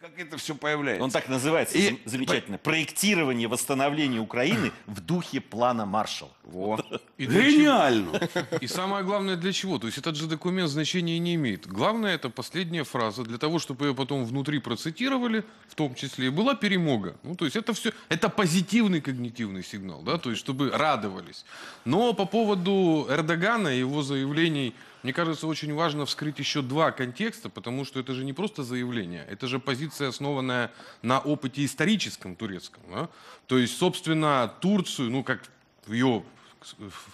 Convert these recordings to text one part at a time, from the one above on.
как это все появляется. Он так называется, и... замечательно. Проектирование восстановления Украины в духе плана Маршалла. Вот. И Гениально! Чего? И самое главное, для чего? То есть этот же документ значения не имеет. Главное, это последняя фраза. Для того, чтобы ее потом внутри процитировали, в том числе, была перемога. Ну, то есть это все, это позитивный когнитивный сигнал, да, то есть чтобы радовались. Но по поводу Эрдогана и его заявлений мне кажется, очень важно вскрыть еще два контекста, потому что это же не просто заявление, это же позиция, основанная на опыте историческом турецком. Да? То есть, собственно, Турцию, ну, как в ее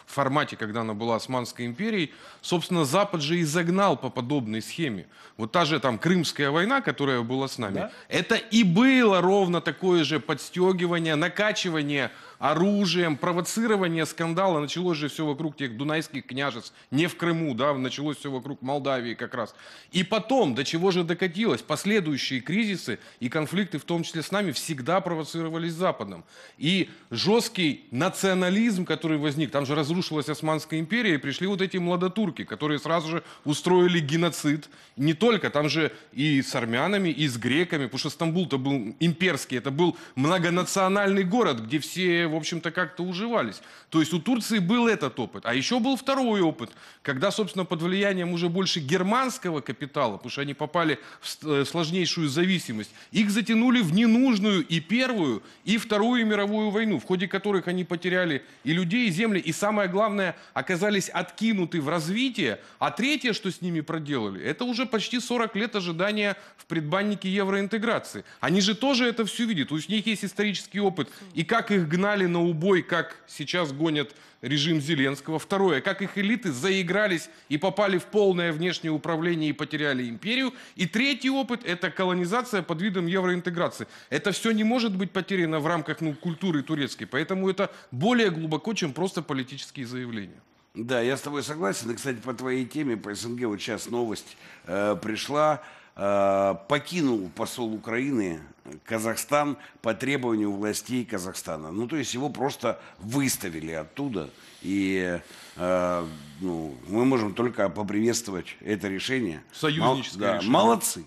формате, когда она была Османской империей, собственно, Запад же и загнал по подобной схеме. Вот та же там Крымская война, которая была с нами, да? это и было ровно такое же подстегивание, накачивание оружием, провоцирование скандала. Началось же все вокруг тех дунайских княжеств, не в Крыму, да, началось все вокруг Молдавии как раз. И потом, до чего же докатилось, последующие кризисы и конфликты, в том числе с нами, всегда провоцировались Западом. И жесткий национализм, который возник, там же разрушилась Османская империя, и пришли вот эти младотурки, которые сразу же устроили геноцид. Не только, там же и с армянами, и с греками, потому что Стамбул-то был имперский, это был многонациональный город, где все в общем-то, как-то уживались. То есть у Турции был этот опыт. А еще был второй опыт, когда, собственно, под влиянием уже больше германского капитала, потому что они попали в э, сложнейшую зависимость, их затянули в ненужную и первую, и вторую мировую войну, в ходе которых они потеряли и людей, и земли, и самое главное, оказались откинуты в развитие. А третье, что с ними проделали, это уже почти 40 лет ожидания в предбаннике евроинтеграции. Они же тоже это все видят. У них есть исторический опыт. И как их гнали гнали на убой, как сейчас гонят режим Зеленского. Второе, как их элиты заигрались и попали в полное внешнее управление и потеряли империю. И третий опыт – это колонизация под видом евроинтеграции. Это все не может быть потеряно в рамках ну, культуры турецкой, поэтому это более глубоко, чем просто политические заявления. Да, я с тобой согласен. И, кстати, по твоей теме, по СНГ, вот сейчас новость э, пришла. Э, покинул посол Украины Казахстан по требованию властей Казахстана. Ну, то есть его просто выставили оттуда. И э, ну, мы можем только поприветствовать это решение. Союзническое Мол, да, решение. Молодцы.